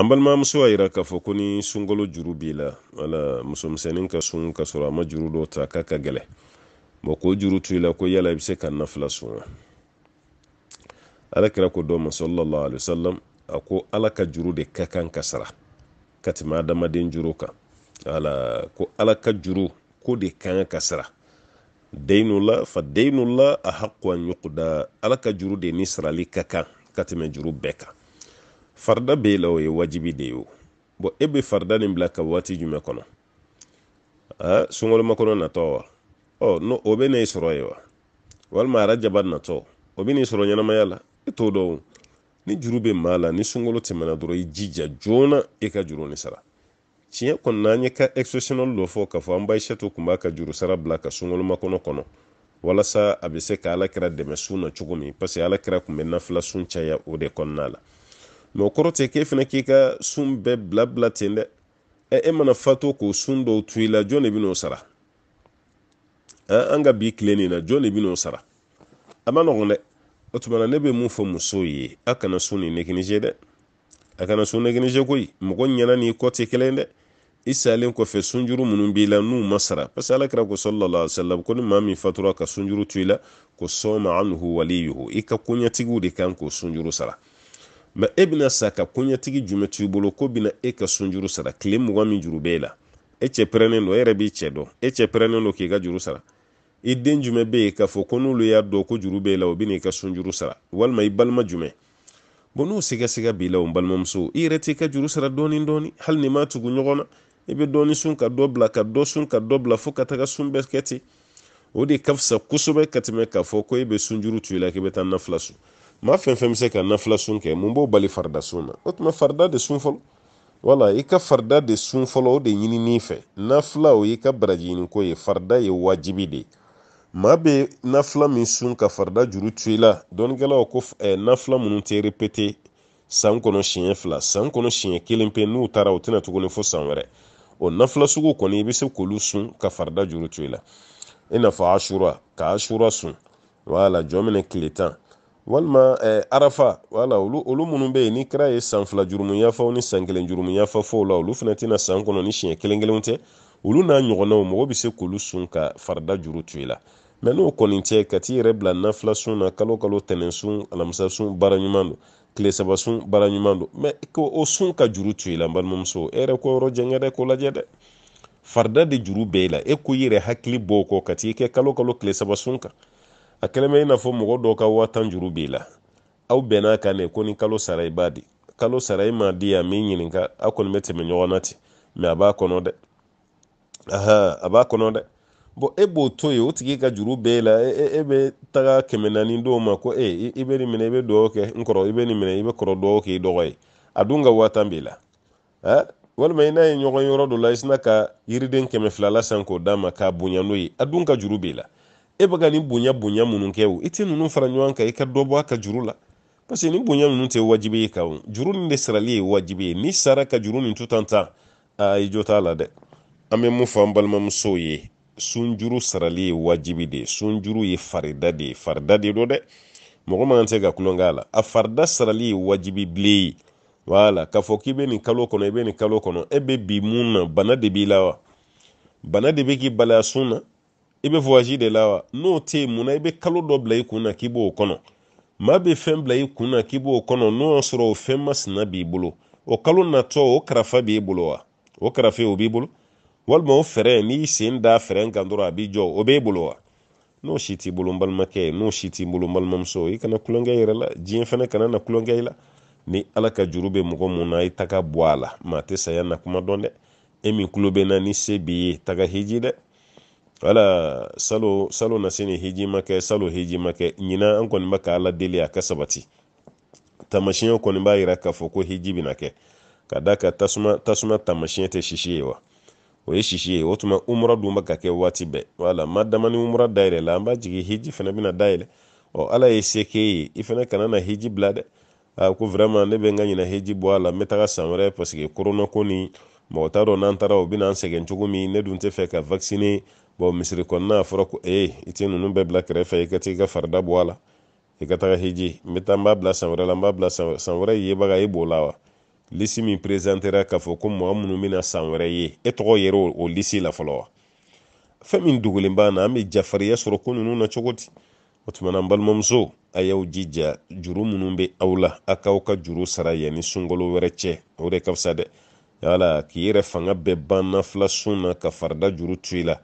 an balimamuso y'a yira k'a fɔ ko ni sunkalo juru b'i la wala musomisɛnnin ka sun ka sɔrɔ a ma juru dɔ ta k'a ka gɛlɛ bɔn k'o juru to i la ko yala i bɛ se ka nafila sun wa ala kira ko dɔ ma sallallahu alaihi wasallam a ko ala ka juru de ka kan ka sara ka tɛmɛ adamaden juru kan wala ko ala ka juru ko de kan ka sara dayinula fa dayinula a an yuqda ala ka juru de ni sarali ka kan ka tɛmɛ juru bɛɛ kan farida b'e la o ye wajibi de ye o e bɛ farida nin bila ka waati jumɛn kɔnɔ a kɔnɔ natɔ wa ɔ no o bɛ n'e sɔrɔ ye wa walima arajaba natɔ o bɛ n'i sɔrɔ ɲɛnamaya la e t'o dɔn ni juru bɛ maa la ni sunkalo tɛmɛna dɔrɔn i jija joona e ka juru nin sara tiɲɛ kɔni na ye ka exceptionnel dɔ fɔ k'a fɔ an bayiseto tun b'a ka juru sara bila ka sunkalomakɔnɔ kɔnɔ walasa a bɛ se ka alakira dɛmɛ sun na cogo min parce alakira kun be nafila sun caya o de kɔnɔna la mɛ o kɔrɔ tɛ k'e fana k'i ka sun bɛɛ bila bila ten dɛ e, ɛ e mana fato k'o sun dɔw to i la jɔn de bin'o sara an ka bi tile nin na jɔn de bin'o sara a ma nɔgɔn dɛ o tuma ne bɛ mun fɔ musow ye a kana sun nin negilize dɛ a kana sun negilize koyi mɔgɔ ɲɛna n'i kɔ tɛ kelen dɛ i salen kɔfɛ sunjuru minnu b'i la n'u ma sara parce que alakira ko sɔlɔlɔ alayhi ko ni maa min fatura ka sunjuru to i la ko soma anuhu waliyuhu i ka koɲɛtigiw de kan k'o sunjuru sara ma e bɛna sa ka koɲɛtigi jumɛn t'i bolo ko bɛna e ka sunjuru sara tile mugan min juru b'e la e cɛ pɛrɛnnen don yɛrɛ b'i cɛ dɔn e cɛ pɛrɛnnen don k'i ka juru sara i den jumɛn bɛ yen k'a fɔ ko n'olu y'a dɔn ko juru b'e la o bɛna i ka sunjuru sara walima i balima jumɛn bon n'o sɛgɛsɛgɛ b'i la o balimamuso i yɛrɛ t'i ka juru sara dɔɔni dɔɔni hali n'i m'a tugu ɲɔgɔn na i bɛ dɔɔni sun ka dɔ bila ka dɔ sun ka dɔ bila fo ka taga sun bɛɛ kɛ ten o de ka fisa kosɛbɛ ka tɛmɛ k'a fɔ ko e bɛ sunjuru to i la k'i bɛ taa nafila sun ma fɛn fɛn bɛ se ka nafila sun kɛ mun b'o bali farida sun na o tuma farida de sun fɔlɔ wala i ka farida de sun fɔlɔ o de ɲinini fɛ nafila o y'i ka barajiginiko ye farida ye wajibi de ye maa bɛ nafila min sun ka farida juru tu i la dɔnnikɛlaw ko eh, nafila minnu tɛ repete san kɔnɔ siɲɛ fila san kɔnɔ siɲɛ kelen pe n'u taara u tɛna tuguni fo san wɛrɛ o nafila sugu kɔni i bɛ se k'olu sun ka farida juru tu i la i n'a fɔ asura ka asura sun wala jɔn minɛ tile tan walima eh, arafa wala olu olu minnu bɛ yen ni kira ye san fila jurumuya fɔ ni san kelen jurumuya fɔ fɔ la olu fana tɛna san kɔnɔ ni siɲɛ kelen kelenw tɛ olu n'a ɲɔgɔnnaw mɔgɔ bɛ se k'olu sun ka farida juru to i la mɛ n'o kɔni tɛ ka t'i yɛrɛ bila nafila sun na kalo kalo tɛnɛn sun alamisa sun baara ɲuman don tile saba sun baara ɲuman don mɛ o sun ka juru to i la balimamuso e ko yɔrɔ jɛngɛ dɛ ko lajɛ dɛ farida de juru bɛ la e ko i yɛrɛ hakili bɔ kɔ ka t'i kɛ kalo kalo tile saba sun kan a kɛlen i n'a fɔ mɔgɔ dɔw ka waa tan juru b'i la aw bɛn'a kan de ko ni kalo sara i b'a di kalo sara i m'a di a m'i ɲininka aw kɔni bɛ tɛmɛ ɲɔgɔn na ten mɛ a b'a kɔnɔ dɛ aha a b'a kɔnɔ dɛ bɔn e b'o to yen o tigi ka juru bɛ e la e, e bɛ taga kɛmɛ naani dɔw ma ko e i bɛ nin minɛ i bɛ dugawu kɛ n kɔrɔ i bɛ nin minɛ i bɛ kɔrɔ dugawu k'i dɔgɔ ye a dun ka waa tan b'i la walima i n'a ye ɲɔgɔn yɔrɔ dɔ la i sina ka yiriden kɛmɛ fila san k'o d'a ma k'a bonya n'o ye a dun ka juru b'i la e bɛ e ka bonya bonya minnu kɛ o i tɛ ninnu fara ɲɔgɔn kan i ka dɔ bɔ a ka juru la parce que nin bonya ninnu e tɛ wajibi ye ka o juru nin de sarali ye wajibi ye n'i sara ka juru nin to tan i e jo t'a la dɛ an bɛ mun fɔ an balimamusow ye sunjuru sarali ye wajibi de ye sunjuru ye farida de ye farida de don dɛ mɔgɔ man tɛ ka kulon k'a la a farida sarali ye wajibi bilen ye wala k'a fɔ k'i bɛ nin kalo kɔnɔ i bɛ nin kalo kɔnɔ e bɛ bi mun na bana de b'i la wa bana de bɛ k'i balaya sun na i be voyage de la wa n'o tɛ yen i bɛ kalo dɔ bila i kun na k'i b'o kɔnɔ maa bɛ fɛn bila i kun na k'i b'o kɔnɔ n'o y'a sɔrɔ o fɛn masina b'i bolo o kalo natɔ o karafa b'i bolo wa o karafe o b'i bolo walima o fɛɛrɛ n'i sen da fɛɛrɛ kan dɔrɔn a b'i jɔ o b'e bolo wa n'o si t'i bolo n balimakɛ n'o si t'i bolo n balimamuso i kana tulonkɛ yɛrɛ la diɲɛ fana kana na tulonkɛ i la ni ala ka juru bɛ mɔgɔ mun na i taga bɔ a la maa tɛ saya na kuma dɔn dɛ e min tulo bɛ na ni se b'i ye taga hiji dɛ wala salo salo na sini hijima kɛ salo hijima kɛ nyina an kɔni ba ka ala deli a ka sabati tamasiyɛn kɔni b'a yira k'a fɔ ko hiji bɛna kɛ ka da ka tasuma tasuma tamasiyɛn tɛ sisi ye wa o ye sisi ye o tuma umura dun bɛ ka kɛ waati bɛɛ wala ma dama ni umura dayɛlɛla an b'a jigi hiji fana bina dayɛlɛ ɔ ala ye se k'e ye i fana kana na hiji bila dɛ a ko vraiment ne bɛ n ka ɲina hiji bɔ a la n bɛ taga san wɛrɛ parce que korona ko ni mɔgɔ t'a dɔn n'an taara o bɛna an sɛgɛn cogo min ne dun tɛ fɛ ka vacciner bon misiri kɔnɔna a fɔra ko ee eh, i tɛ ninnu bɛɛ bila kɛrɛfɛ i ka t'i ka farida bɔ a la i ka taga hiji n bɛ taa n b'a bila san wɛrɛ la n b'a bila san wɛrɛ san wɛrɛ yebaga e b'o la wa lisi min perezantera k'a fɔ ko mɔgɔ minnu bɛna san wɛrɛ ye e tɔgɔ yɛrɛ o lisi la fɔlɔ wa fɛn min dogolen b'an na an bɛ jafarinya sɔrɔ ko ninnu na cogo di o tuma na n balimamuso a y'aw jija juru minnu bɛ aw la a k'aw ka juru sara ni sunkalo wɛrɛ cɛ o de ka fisa dɛ yala k'i yɛrɛ fanga bɛɛ ban nafila sun na ka farida juru to i la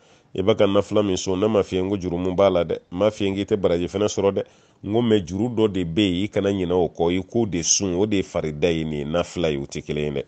i b'a ka nafila min sɔn ne ma fiyɛ n ko jurumu b'a la dɛ n ma fiyɛ k'i tɛ baraji fɛnɛ sɔrɔ dɛ n ko mɛ juru dɔ de bɛ yen i kana ɲinɛ o kɔ i k'o de sun o de farida ye nin ye nafila ye u tɛ kelen ye dɛ